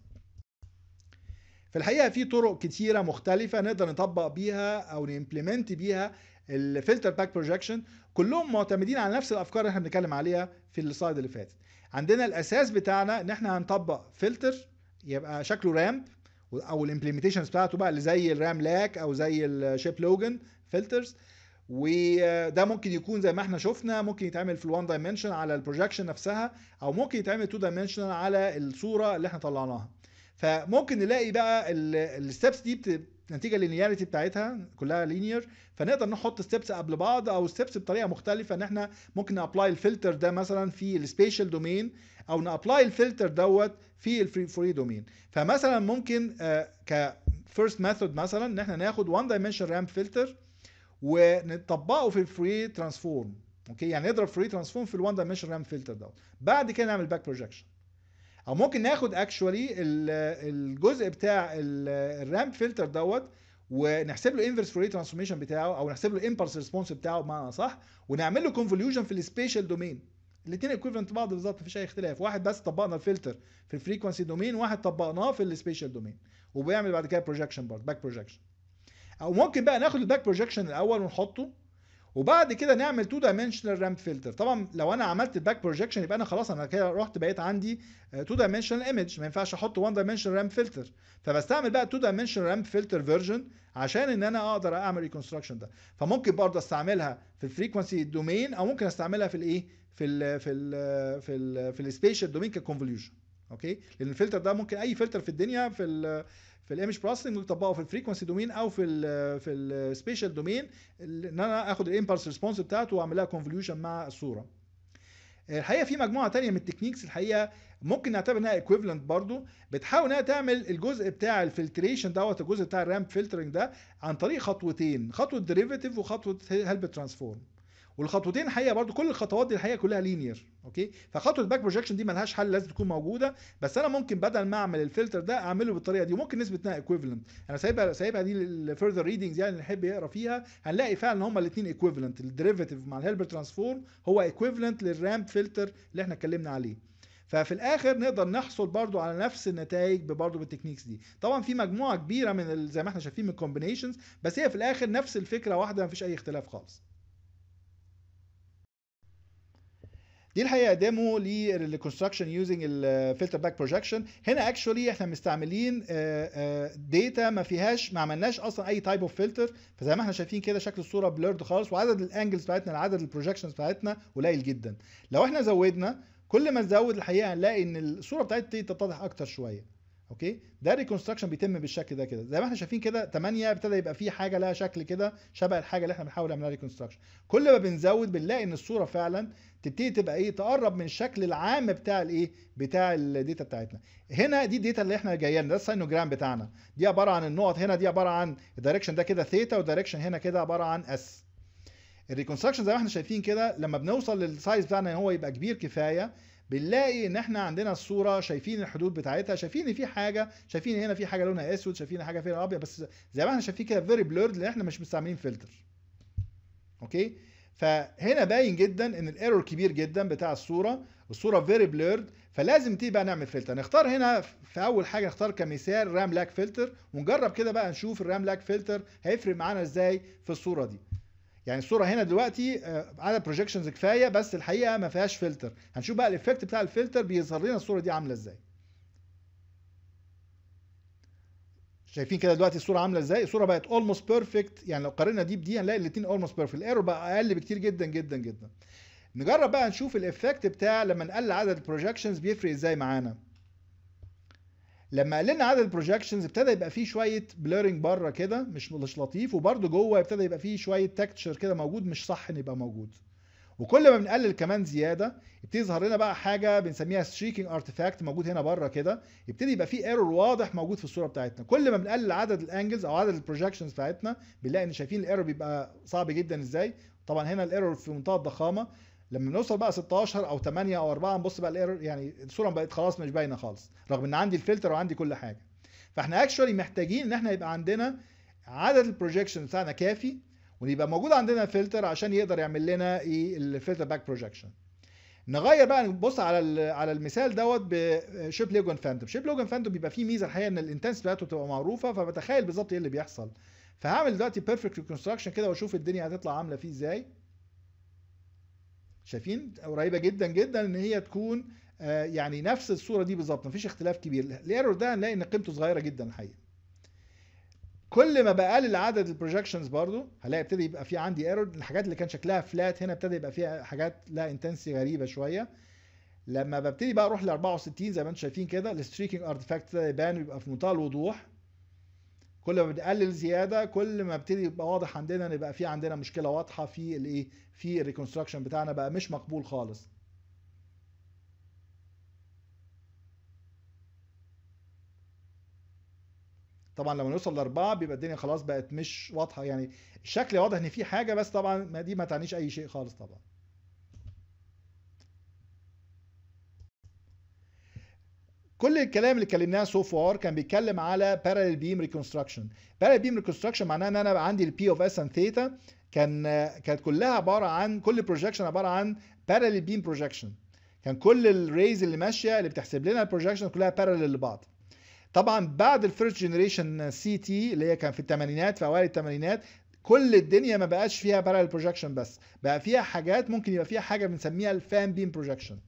[SPEAKER 1] في الحقيقه في طرق كتيره مختلفه نقدر نطبق بيها او نمبلمنت بيها الفلتر باك بروجكشن كلهم معتمدين على نفس الافكار اللي احنا بنتكلم عليها في السلايد اللي فاتت عندنا الاساس بتاعنا ان احنا هنطبق فلتر يبقى شكله رامب او الامبلمنتيشنز بتاعته بقى اللي زي الرام لاك او زي الشيب لوجن فلترز وده ممكن يكون زي ما احنا شفنا ممكن يتعمل في الوان دايمنشن على البروجكشن نفسها او ممكن يتعمل تو دايمنشن على الصوره اللي احنا طلعناها فممكن نلاقي بقى الستبس دي نتيجه النتيجه بتاعتها كلها لينير فنقدر نحط ستبس قبل بعض او ستبس بطريقه مختلفه ان احنا ممكن نابلاي الفلتر ده مثلا في السبيشال دومين او نابلاي الفلتر دوت في الفري دومين فمثلا ممكن آه، ك فيرست ميثود مثلا ان احنا ناخد وان دايمنشن رامب فلتر ونطبقه في الفري ترانسفورم اوكي يعني نضرب فري ترانسفورم في الوان دايمنشن رامب فلتر دوت بعد كده نعمل باك بروجكشن او ممكن ناخد اكشوالي الجزء بتاع الرامب فلتر دوت ونحسب له انفرس فوري ترانسفورميشن بتاعه او نحسب له امبلس ريسبونس بتاعه بمعنى صح ونعمل له كونفوليوشن في السبيشال دومين الاثنين ايكويفالنت بعض بالظبط مفيش اي اختلاف واحد بس طبقنا الفلتر في الفريكونسي دومين واحد طبقناه في السبيشال دومين وبيعمل بعد كده بروجكشن برضه باك بروجكشن او ممكن بقى ناخد الباك بروجكشن الاول ونحطه وبعد كده نعمل تو دايمنشنال رامب فلتر طبعا لو انا عملت باك بروجكشن يبقى انا خلاص انا كده رحت بقيت عندي تو دايمنشنال ايمج ما ينفعش احط وان دايمنشنال رامب فلتر فبستعمل بقى تو دايمنشنال رامب فلتر فيرجن عشان ان انا اقدر اعمل ريكونستراكشن ده فممكن برضه استعملها في الفريكونسي دومين او ممكن استعملها في الايه في ال في ال في ال في السبيشال دومين ككونفوليوشن اوكي لان الفلتر ده ممكن اي فلتر في الدنيا في ال في الايمج بروسيسنج بيطبقه في الفريكونسي دومين او في ال في السبيشال دومين ان انا اخد الامبلس ريسبونس بتاعته واعمل لها كونفوليوشن مع الصوره الحقيقه في مجموعه تانية من التكنيكس الحقيقه ممكن نعتبر انها ايكويفالنت برضو بتحاول انها تعمل الجزء بتاع الفلتريشن دوت الجزء بتاع الرامب فلترنج ده عن طريق خطوتين خطوه ديريفيتيف وخطوه هيلب ترانسفورم والخطوتين الحقيقه برضو كل الخطوات دي الحقيقه كلها لينير اوكي فخطوه الباك بروجكشن دي ملهاش حل لازم تكون موجوده بس انا ممكن بدل ما اعمل الفلتر ده اعمله بالطريقه دي وممكن نسبه انها ايكويفالنت انا سايبها سايبها دي للفيرذر ريدنجز يعني اللي يحب يقرا فيها هنلاقي فعلا هما الاثنين ايكويفالنت الديريفيتيف مع الهيلبر ترانسفورم هو ايكويفالنت للرامب فلتر اللي احنا اتكلمنا عليه ففي الاخر نقدر نحصل برضو على نفس النتائج برضو بالتكنيكس دي طبعا في مجموعه كبيره من زي ما احنا شايفين من الكومبينيشنز بس هي في الاخر نفس الفكره واحده فيش اي اختلاف خالص دي الحقيقه ديمو للكونستراكشن يوزنج الفلتر باك بروجكشن هنا اكشولي احنا مستعملين داتا آه، آه، ما فيهاش ما عملناش اصلا اي تايب اوف فلتر فزي ما احنا شايفين كده شكل الصوره بليرد خالص وعدد الانجلز بتاعتنا عدد البروجكشنز بتاعتنا قليل جدا لو احنا زودنا كل ما نزود الحقيقه هنلاقي ان الصوره الداتا تتضح اكتر شويه اوكي ده ريكونستراكشن بيتم بالشكل ده كده زي ما احنا شايفين كده 8 ابتدى يبقى فيه حاجه لها شكل كده شبه الحاجه اللي احنا بنحاول نعملها ريكونستراكشن كل ما بنزود بنلاقي ان الصوره فعلا تبتدي تبقى ايه تقرب من الشكل العام بتاع الايه بتاع الداتا بتاعتنا هنا دي الداتا اللي احنا جايه لنا ده الساينوجرام بتاعنا دي عباره عن النقط هنا دي عباره عن الدايركشن ده كده ثيتا والدايركشن هنا كده عباره عن اس الريكونستراكشن زي ما احنا شايفين كده لما بنوصل للسايز بتاعنا ان هو يبقى كبير كفايه بنلاقي ان احنا عندنا الصوره شايفين الحدود بتاعتها شايفين ان في حاجه شايفين هنا في حاجه لونها اسود شايفين حاجه فيها ابيض بس زي ما احنا شايفين كده فيري بلورد لان احنا مش مستعملين فلتر اوكي فهنا باين جدا ان الايرور كبير جدا بتاع الصوره الصوره فيري بليرد فلازم تيجي بقى نعمل فلتر نختار هنا في اول حاجه نختار كمثال رام لاك فلتر ونجرب كده بقى نشوف الرام لاك فلتر هيفرق معانا ازاي في الصوره دي يعني الصوره هنا دلوقتي آه، عدد بروجكشنز كفايه بس الحقيقه ما فيهاش فلتر هنشوف بقى الايفكت بتاع الفلتر بيظهر لنا الصوره دي عامله ازاي شايفين كده دلوقتي الصوره عامله ازاي الصوره بقت اولموست بيرفكت يعني لو قارنا دي بدي هنلاقي الاثنين اولموست بيرفكت الايرور بقى اقل بكتير جدا جدا جدا نجرب بقى نشوف الايفكت بتاع لما نقلل عدد البروجكشنز بيفرق ازاي معانا لما قللنا عدد البروجكشنز ابتدى يبقى فيه شويه بلورنج بره كده مش مش لطيف وبرده جوه ابتدى يبقى فيه شويه تكتشر كده موجود مش صح ان يبقى موجود وكل ما بنقلل كمان زياده يبتدي يظهر لنا بقى حاجه بنسميها ستريكنج ارتفاكت موجود هنا بره كده يبتدي يبقى في ايرور واضح موجود في الصوره بتاعتنا كل ما بنقلل عدد الانجلز او عدد البروجكشنز بتاعتنا بنلاقي ان شايفين الايرور بيبقى صعب جدا ازاي طبعا هنا الايرور في منتهى الضخامه لما نوصل بقى 16 او 8 او 4 نبص بقى الايرور يعني الصوره بقت خلاص مش باينه خالص رغم ان عندي الفلتر وعندي كل حاجه فاحنا اكشولي محتاجين ان احنا يبقى عندنا عدد البروجكشن بتاعنا كافي ويبقى موجود عندنا فلتر عشان يقدر يعمل لنا ايه الفلتر باك بروجكشن نغير بقى نبص على على المثال دوت بشيب ليجون فانتوم شيب ليجون فانتوم بيبقى فيه ميزه الحقيقه ان الانتنس بتاعته بتبقى معروفه فبتخيل بالظبط ايه اللي بيحصل فهعمل دلوقتي بيرفكت ريكونستراكشن كده واشوف الدنيا هتطلع عامله فيه ازاي شايفين قريبه جدا جدا ان هي تكون آه، يعني نفس الصوره دي بالظبط مفيش اختلاف كبير الايرور ده هنلاقي ان قيمته صغيره جدا الحقيقه كل ما بقلل عدد البروجكشنز برضو هلاقي ابتدى يبقى في عندي ايرور الحاجات اللي كان شكلها فلات هنا ابتدى يبقى فيها حاجات لها انتنسي غريبه شويه لما ببتدي بقى اروح ل 64 زي ما انتم شايفين كده الستريكنج ده يبان بيبقى في منتهى الوضوح كل ما بنقلل زياده كل ما ابتدي يبقى واضح عندنا ان يبقى في عندنا مشكله واضحه في الايه في الريكونستراكشن بتاعنا بقى مش مقبول خالص طبعا لما نوصل لاربعه بيبقى الدنيا خلاص بقت مش واضحه يعني الشكل واضح ان في حاجه بس طبعا ما دي ما تعنيش اي شيء خالص طبعا كل الكلام اللي اتكلمناه سو فار كان بيتكلم على بارلل بيم ريكونستراكشن بارلل بيم ريكونستراكشن معناه ان انا عندي البي اوف اس اند ثيتا كان كانت كلها عباره عن كل بروجكشن عباره عن بارلل بيم بروجكشن كان كل الريز اللي ماشيه اللي بتحسب لنا البروجكشن كلها بارلل لبعض طبعا بعد الفيرست جنريشن سي تي اللي هي كان في الثمانينات في اوائل الثمانينات كل الدنيا ما بقاش فيها بارال بروجكشن بس بقى فيها حاجات ممكن يبقى فيها حاجه بنسميها الفان بيم بروجكشن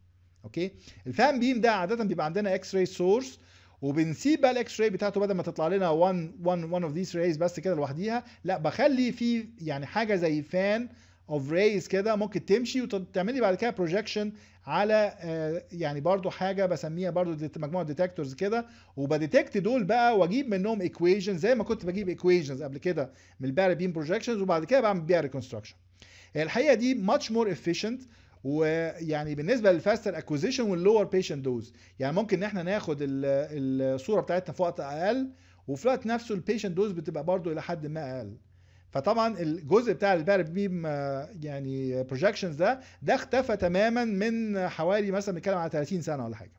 [SPEAKER 1] اوكي الفان بيم ده عاده بيبقى عندنا اكس راي سورس وبنسيب بقى الاكس راي بتاعته بدل ما تطلع لنا 1 1 1 اوف ذيس رايز بس كده لوحديها لا بخلي في يعني حاجه زي فان اوف ريز كده ممكن تمشي وتعملي بعد كده بروجكشن على آه، يعني برضو حاجه بسميها برضو مجموعه ديتكتورز كده وبديتكت دول بقى واجيب منهم ايكويشن زي ما كنت بجيب ايكويشنز قبل كده من الباري بيم بروجكشنز وبعد كده بعمل بيها ريكونستراكشن الحقيقه دي ماتش مور افيشنت ويعني بالنسبه للفاستر اكوزيشن واللور بيشنت دوز يعني ممكن ان احنا ناخد الصوره بتاعتنا في وقت اقل وفي الوقت نفسه البيشنت دوز بتبقى برضو الى حد ما اقل فطبعا الجزء بتاع البيع بيم يعني بروجكشنز ده ده اختفى تماما من حوالي مثلا بنتكلم على 30 سنه ولا حاجه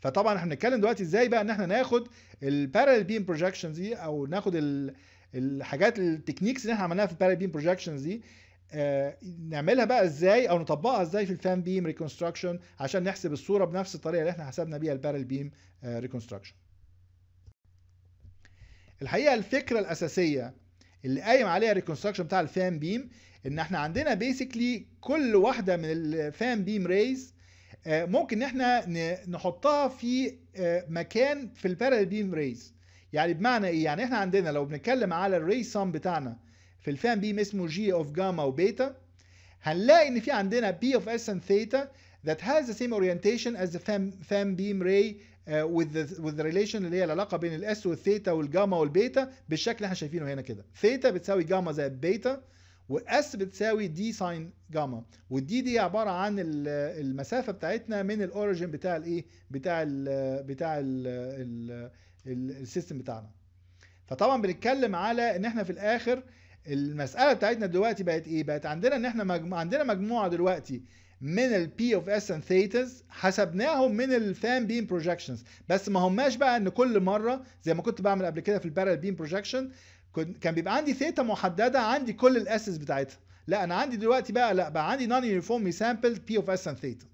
[SPEAKER 1] فطبعا احنا بنتكلم دلوقتي ازاي بقى ان احنا ناخد البارال بيم بروجكشنز دي او ناخد الحاجات التكنيكس اللي احنا عملناها في البارال بيم بروجكشنز دي آه، نعملها بقى ازاي او نطبقها ازاي في الفان بيم ريكونستراكشن عشان نحسب الصوره بنفس الطريقه اللي احنا حسبنا بيها البارل بيم ريكونستراكشن الحقيقه الفكره الاساسيه اللي قايم عليها الريكونستراكشن بتاع الفان بيم ان احنا عندنا بيسكلي كل واحده من الفان بيم ريز آه، ممكن ان احنا نحطها في آه، مكان في البارال بيم ريز يعني بمعنى ايه يعني احنا عندنا لو بنتكلم على الري سم بتاعنا في الفان بيم اسمه جي اوف جاما وبيتا هنلاقي ان في عندنا بي اوف اس and ثيتا that has the same orientation as the fan, fan beam ray آه، with the, with the relation اللي هي العلاقه بين الاس والثيتا والجاما والبيتا بالشكل اللي احنا شايفينه هنا كده ثيتا بتساوي جاما زائد بيتا واس بتساوي دي ساين جاما والدي دي عباره عن المسافه بتاعتنا من الاوريجن بتاع الايه بتاع الـ بتاع السيستم بتاعنا فطبعا بنتكلم على ان احنا في الاخر المساله بتاعتنا دلوقتي بقت ايه بقت عندنا ان احنا مجمو... عندنا مجموعه دلوقتي من P of S and Thetas حسبناهم من الفان بيم projections بس ما هماش بقى ان كل مره زي ما كنت بعمل قبل كده في البارال بيم projection كان بيبقى عندي ثيتا محدده عندي كل الاسس بتاعتها لا انا عندي دلوقتي بقى لا بقى عندي non Uniform sampled P of S and Theta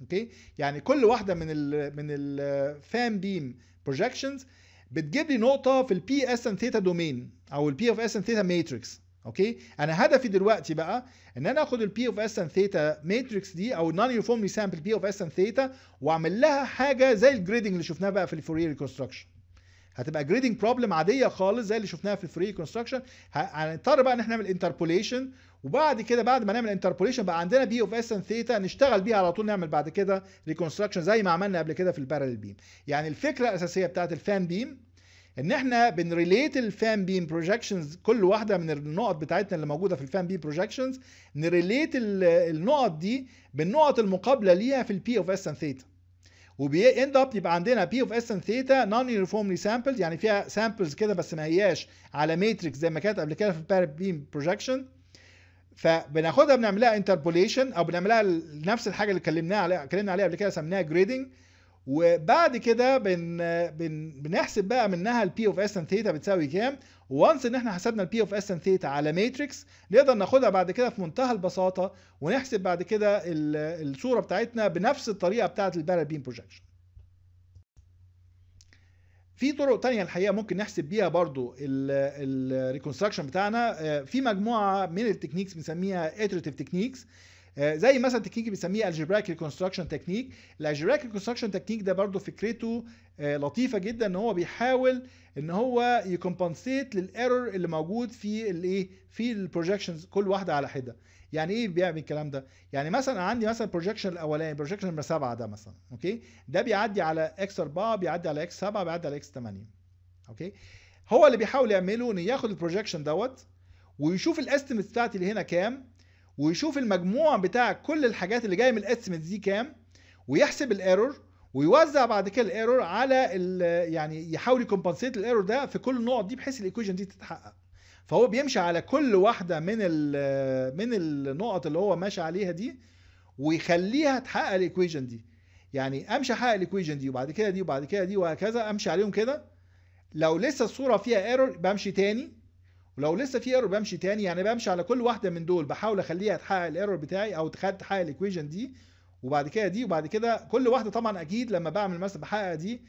[SPEAKER 1] اوكي يعني كل واحده من ال من fan beam projections بتجيب لي نقطه في P S and Theta domain او P of S and Theta matrix اوكي انا هدفي دلوقتي بقى ان انا اخد البي اوف اس ان ثيتا ماتريكس دي او النون يونيفورم سامبل بي اوف اس ان ثيتا واعمل لها حاجه زي الجريدنج اللي شفناها بقى في الفوري ريكونستراكشن هتبقى جريدنج بروبلم عاديه خالص زي اللي شفناها في الفري كونستراكشن هنضطر بقى ان احنا نعمل انتربوليشن وبعد كده بعد ما نعمل انتربوليشن بقى عندنا بي اوف اس ان ثيتا نشتغل بيها على طول نعمل بعد كده ريكونستراكشن زي ما عملنا قبل كده في البارل بيم يعني الفكره الاساسيه بتاعت الفان بيم ان احنا بنريليت الفان بيم بروجكشنز كل واحده من النقط بتاعتنا اللي موجوده في الفان بيم بروجكشنز نريليت النقط دي بالنقط المقابله ليها في البي اوف اس ان ثيتا وبي اند اب يبقى عندنا بي اوف اس ان ثيتا نون يونيفورملي سامبلز يعني فيها سامبلز كده بس ما هياش على ماتريكس زي ما كانت قبل كده في البار بيم بروجكشن فبناخدها بنعملها انتربوليشن او بنعملها نفس الحاجه اللي اتكلمنا عليها اتكلمنا عليها قبل كده سميناها جريدنج وبعد كده بن بن بنحسب بقى منها البي اوف اس ان ثيتا بتساوي كام وانس ان احنا حسبنا البي اوف اس ان ثيتا على ماتريكس نقدر ناخدها بعد كده في منتهى البساطه ونحسب بعد كده الصوره بتاعتنا بنفس الطريقه بتاعه البارل بيم بروجكشن في طرق تانية الحقيقة ممكن نحسب بيها برضو الريكونستراكشن بتاعنا آه، في مجموعة من التكنيكس بنسميها iterative techniques آه، زي مثلا تكنيك بنسميه الجبرايك ريكونستراكشن تكنيك الالجبرايك ريكونستراكشن تكنيك ده برضو فكرته آه، لطيفه جدا ان هو بيحاول ان هو يكمبنسيت للايرور اللي موجود في الايه في البروجكشنز كل واحده على حده يعني ايه بيعمل الكلام ده يعني مثلا عندي مثلا البروجكشن الاولاني البروجكشن نمبر 7 ده مثلا اوكي ده بيعدي على اكس 4 بيعدي على اكس 7 بيعدي على اكس 8 اوكي هو اللي بيحاول يعمله ان ياخد البروجكشن دوت ويشوف الاستيمت بتاعتي اللي هنا كام ويشوف المجموع بتاع كل الحاجات اللي جايه من الاستيميت دي كام ويحسب الايرور ويوزع بعد كده الايرور على يعني يحاول يكمبنسيت الايرور ده في كل النقط دي بحيث الايكويشن دي تتحقق فهو بيمشي على كل واحده من من النقط اللي هو ماشي عليها دي ويخليها تحقق الايكويشن دي يعني امشي احقق الايكويشن دي وبعد كده دي وبعد كده دي وهكذا امشي عليهم كده لو لسه الصوره فيها ايرور بمشي تاني ولو لسه في ايرور بمشي تاني يعني بمشي على كل واحده من دول بحاول اخليها تحقق الايرور بتاعي او تحقق الايكويجن دي وبعد كده دي وبعد كده كل واحده طبعا اكيد لما بعمل مثلا بحقق دي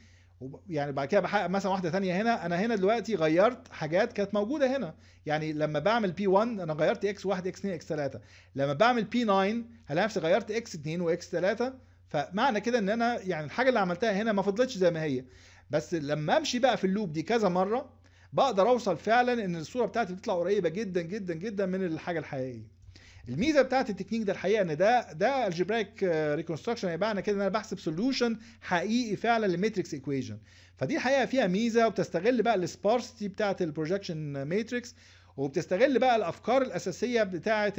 [SPEAKER 1] يعني بعد كده بحقق مثلا واحده ثانيه هنا انا هنا دلوقتي غيرت حاجات كانت موجوده هنا يعني لما بعمل بي 1 انا غيرت اكس 1 اكس 2 اكس 3 لما بعمل بي 9 هلاقي نفسي غيرت اكس 2 واكس 3 فمعنى كده ان انا يعني الحاجه اللي عملتها هنا ما فضلتش زي ما هي بس لما امشي بقى في اللوب دي كذا مره بقدر اوصل فعلا ان الصوره بتاعتي بتطلع قريبه جدا جدا جدا من الحاجه الحقيقيه الميزه بتاعت التكنيك ده الحقيقه ان ده ده الجبريك ريكونستراكشن يبقى معنى كده ان انا بحسب سوليوشن حقيقي فعلا للماتريكس ايكويشن فدي الحقيقه فيها ميزه وبتستغل بقى السبارستي بتاعت البروجكشن ماتريكس وبتستغل بقى الافكار الاساسيه بتاعت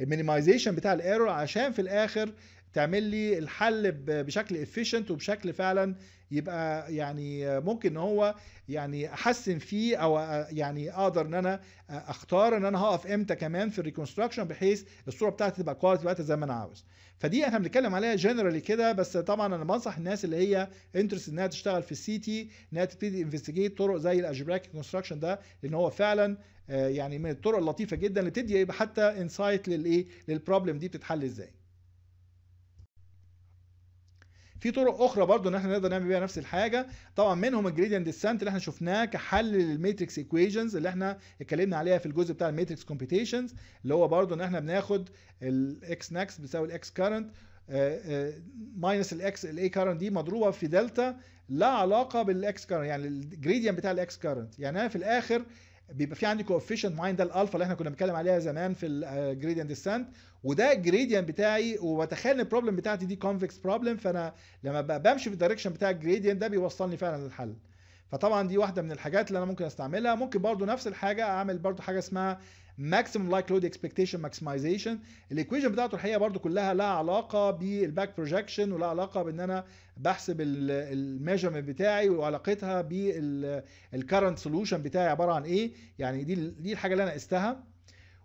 [SPEAKER 1] المينيمايزيشن بتاع الايرور عشان في الاخر تعمل لي الحل بشكل افيشنت وبشكل فعلا يبقى يعني ممكن ان هو يعني احسن فيه او يعني اقدر ان انا اختار ان انا هقف امتى كمان في الريكونستراكشن بحيث الصوره بتاعتي تبقى كواليتي بتاعتي زي ما انا عاوز فدي احنا بنتكلم عليها جنرالي كده بس طبعا انا بنصح الناس اللي هي انترست انها تشتغل في السي تي انها تبتدي انفستيجيت طرق زي الالجبريك كونستراكشن ده لان هو فعلا آه، يعني من الطرق اللطيفه جدا اللي بتدي يبقى حتى انسايت للايه للبروبلم دي بتتحل ازاي في طرق اخرى برضو ان احنا نقدر نعمل بيها نفس الحاجه طبعا منهم الجريدينت ديسنت اللي احنا شفناه كحل للماتريكس ايكويشنز اللي احنا اتكلمنا عليها في الجزء بتاع الماتريكس كومبيتيشنز اللي هو برضو ان احنا بناخد الاكس ناكس بيساوي الاكس كارنت ماينس الاكس الاي كارنت دي مضروبه في دلتا لا علاقه بالاكس كارنت يعني الجريدينت بتاع الاكس كارنت يعني انا في الاخر بيبقى في عندي كوفيشنت معين ده الالفا اللي احنا كنا بنتكلم عليها زمان في الجريدينت ديسنت آه، وده الجريدينت بتاعي وبتخيل البروبلم بتاعتي دي كونفكس بروبلم فانا لما بمشي في الدايركشن بتاع الجريدينت ده بيوصلني فعلا للحل فطبعا دي واحده من الحاجات اللي انا ممكن استعملها ممكن برضو نفس الحاجه اعمل برضو حاجه اسمها ماكسيمم لايك لود اكسبكتيشن ماكسمايزيشن الايكويشن بتاعته الحقيقه برضو كلها لها علاقه بالباك بروجكشن ولها علاقه بان انا بحسب الميجرمنت بتاعي وعلاقتها بالكرنت سولوشن بتاعي عباره عن ايه يعني دي دي الحاجه اللي انا قستها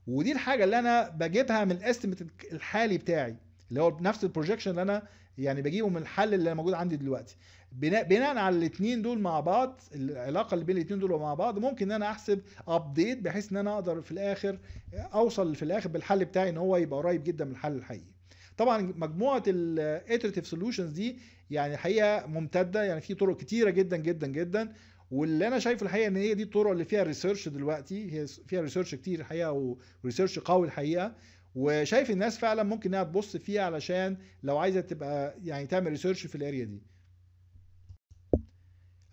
[SPEAKER 1] ودي الحاجه اللي انا بجيبها من الاستيميت الحالي بتاعي اللي هو نفس البروجكشن اللي انا يعني بجيبه من الحل اللي موجود عندي دلوقتي بناء بناء على الاثنين دول مع بعض العلاقه اللي بين الاثنين دول مع بعض ممكن ان انا احسب ابديت بحيث ان انا اقدر في الاخر اوصل في الاخر بالحل بتاعي ان هو يبقى قريب جدا من الحل الحقيقي طبعا مجموعه الاتريتيف سوليوشنز دي يعني الحقيقه ممتده يعني في طرق كتيره جدا جدا جدا واللي انا شايفه الحقيقه ان هي دي الطرق اللي فيها ريسيرش دلوقتي هي فيها ريسيرش كتير الحقيقه وريسيرش قوي الحقيقه وشايف الناس فعلا ممكن انها تبص فيها علشان لو عايزه تبقى يعني تعمل ريسيرش في الاريا دي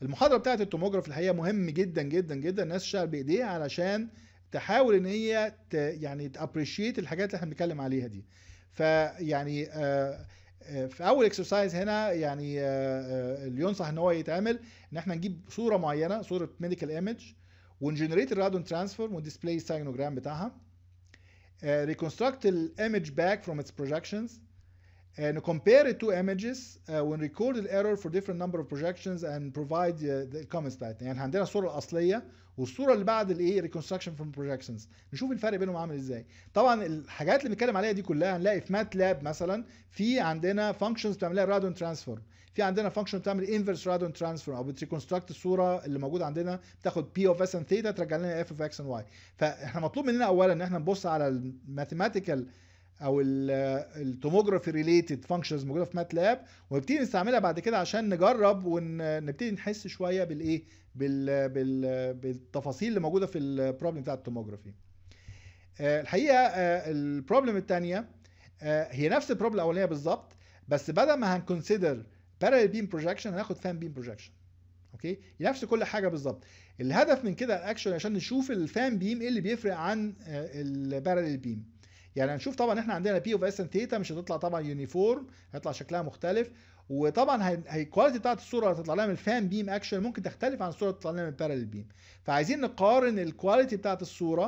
[SPEAKER 1] المحاضره بتاعت التوموجراف الحقيقه مهم جدا جدا جدا الناس تشتغل بايديها علشان تحاول ان هي ت يعني تابريشيت الحاجات اللي احنا بنتكلم عليها دي فيعني آه، آه، في اول اكسرسايز هنا يعني آه، اللي ينصح ان هو يتعمل ان احنا نجيب صوره معينه صوره ميديكال ايمج ونجنريت الرادون ترانسفورم وديسبلاي الساينوجرام بتاعها ريكونستراكت الايمج باك فروم اتس بروجكشنز Uh, and compare it to images uh, when record the error for different number of projections and provide uh, the comments بتاعتنا يعني عندنا الصوره الاصليه والصوره اللي بعد الايه reconstruction from projections نشوف الفرق بينهم عامل ازاي طبعا الحاجات اللي بنتكلم عليها دي كلها هنلاقي في ماتلاب مثلا في عندنا فانكشنز بتعملها رادون ترانسفورم في عندنا فانكشن بتعمل انفرس رادون ترانسفورم او بتريكونستراكت الصوره اللي موجوده عندنا بتاخد بي اوف اس ان ثيتا ترجع لنا اف اوف اكس ان واي فاحنا مطلوب مننا اولا ان احنا نبص على الماثيماتيكال او التوموجرافي ريليتد فانكشنز موجوده في ماتلاب ونبتدي نستعملها بعد كده عشان نجرب ونبتدي نحس شويه بالايه بال... بال... بالتفاصيل اللي موجوده في البروبلم بتاع التوموجرافي الحقيقه البروبلم آه، الثانيه آه، هي نفس البروبلم الاولانيه بالظبط بس بدل ما هنكونسيدر بارال بيم بروجكشن هناخد فان بيم بروجكشن اوكي نفس كل حاجه بالظبط الهدف من كده اكشن عشان نشوف الفان بيم ايه اللي بيفرق عن البارال آه، بيم يعني هنشوف طبعا احنا عندنا بي اوف اس ان تيتا مش هتطلع طبعا يونيفورم هيطلع شكلها مختلف وطبعا الكواليتي بتاعت الصوره اللي هتطلع لها من الفان بيم اكشن ممكن تختلف عن الصوره اللي هتطلع لها من البارل بيم فعايزين نقارن الكواليتي بتاعت الصوره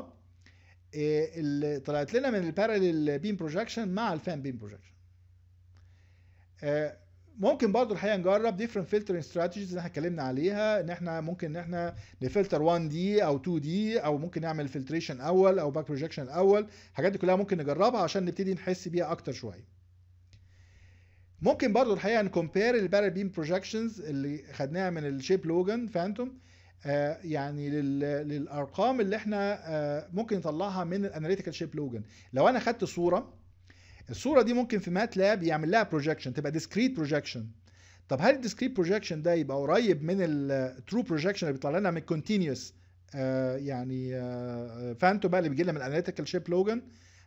[SPEAKER 1] آه، اللي طلعت لنا من البارل بيم بروجكشن مع الفان بيم بروجكشن ممكن برضو الحقيقه نجرب ديفرنت فلترنج ستراتيجيز اللي احنا اتكلمنا عليها ان احنا ممكن ان احنا نفلتر 1 دي او 2 دي او ممكن نعمل فلتريشن اول او باك بروجكشن اول الحاجات دي كلها ممكن نجربها عشان نبتدي نحس بيها اكتر شويه ممكن برضو الحقيقه نكومبير البار بيم بروجكشنز اللي خدناها من الشيب لوجن فانتوم آه يعني للارقام اللي احنا آه ممكن نطلعها من الاناليتيكال شيب لوجن لو انا خدت صوره الصوره دي ممكن في ماتلاب يعمل لها بروجكشن تبقى ديسكريت بروجكشن طب هل الديسكريت بروجكشن ده يبقى قريب من الترو بروجكشن اللي بيطلع لنا من كونتينيوس آه، يعني فانتو آه، بقى اللي بيجي لنا من اناليتيكال شيب لوجن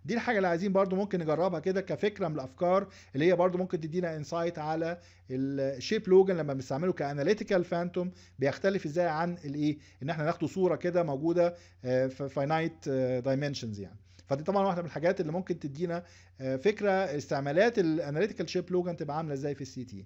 [SPEAKER 1] دي الحاجه اللي عايزين برضو ممكن نجربها كده كفكره من الافكار اللي هي برضو ممكن تدينا انسايت على الشيب لوجن لما بنستعمله كاناليتيكال فانتوم بيختلف ازاي عن الايه ان احنا ناخده صوره كده موجوده آه، في فاينايت دايمنشنز يعني فدي طبعا واحده من الحاجات اللي ممكن تدينا آه، فكره استعمالات الاناليتيكال شيب لوجن تبقى عامله ازاي في السي تي